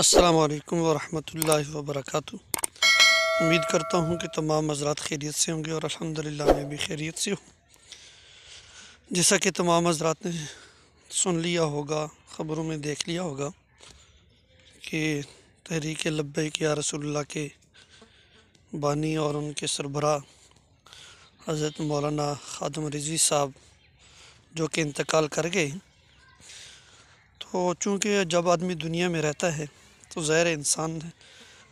असलकम वरहमल वबरक उम्मीद करता हूँ कि तमाम हजरात खैरियत से होंगे और अल्हम्दुलिल्लाह मैं भी खैरियत से हूँ जैसा कि तमाम हजरात ने सुन लिया होगा ख़बरों में देख लिया होगा कि तहरीक लब्बे के या रसोल्ला के बानी और उनके सरबरा हज़रत मौलाना खादम रजी साहब जो कि इंतकाल कर गए तो चूँकि जब आदमी दुनिया में रहता है तो ज़हर इंसान है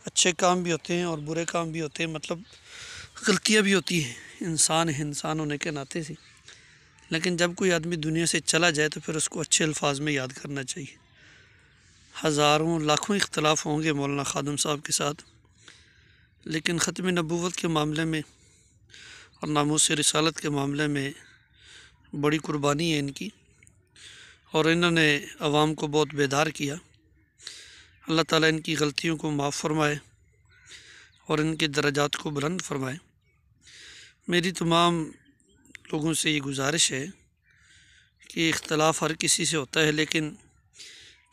अच्छे काम भी होते हैं और बुरे काम भी होते हैं मतलब गलतियाँ भी होती हैं इंसान है इंसान होने के नाते से लेकिन जब कोई आदमी दुनिया से चला जाए तो फिर उसको अच्छे अल्फाज में याद करना चाहिए हज़ारों लाखों इख्तलाफ होंगे मौलाना खादम साहब के साथ लेकिन ख़त्म नबूत के मामले में और नामोस रसालत के मामले में बड़ी कुर्बानी है इनकी और इन्होंने आवाम को बहुत बेदार किया अल्लाह ताला इनकी गलतियों को माफ़ फरमाए और इनके दर्जात को बुलंद फरमाए मेरी तमाम लोगों से ये गुजारिश है कि इख्तलाफ हर किसी से होता है लेकिन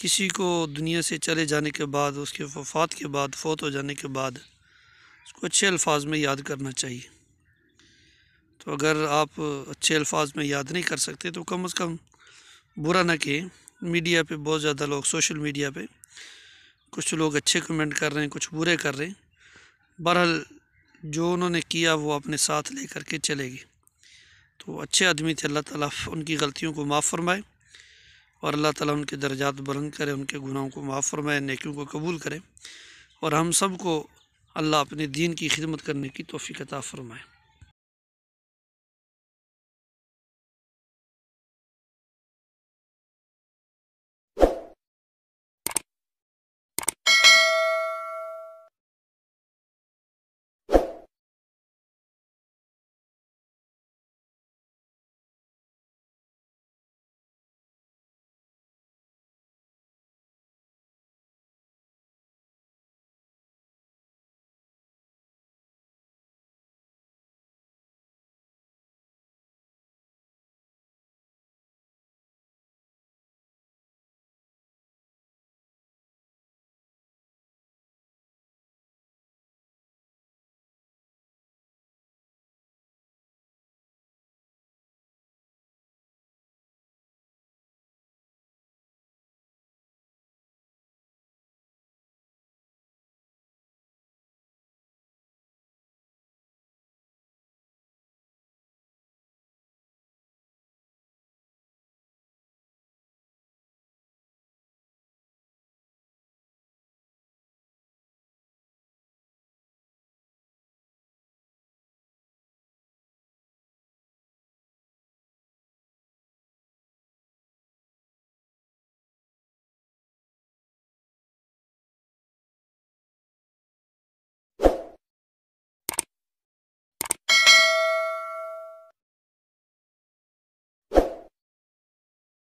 किसी को दुनिया से चले जाने के बाद उसके वफात के बाद फौत हो जाने के बाद उसको अच्छे अल्फाज में याद करना चाहिए तो अगर आप अच्छे अल्फाज में याद नहीं कर सकते तो कम अज़ कम बुरा ना कहें मीडिया पे बहुत ज़्यादा लोग सोशल मीडिया पे कुछ लोग अच्छे कमेंट कर रहे हैं कुछ बुरे कर रहे हैं बहरहाल जो उन्होंने किया वो अपने साथ ले करके चलेगी तो अच्छे आदमी थे अल्लाह ताला उनकी गलतियों को माफ़ फरमाए और अल्लाह ताला उनके दर्जात बुलंद करे उनके गुनाहों को माफ़ फरमाए नेकियों को कबूल करे और हम सब को अल्लाह अपने दीन की खिदमत करने की तोफ़ी अता फ़रमाए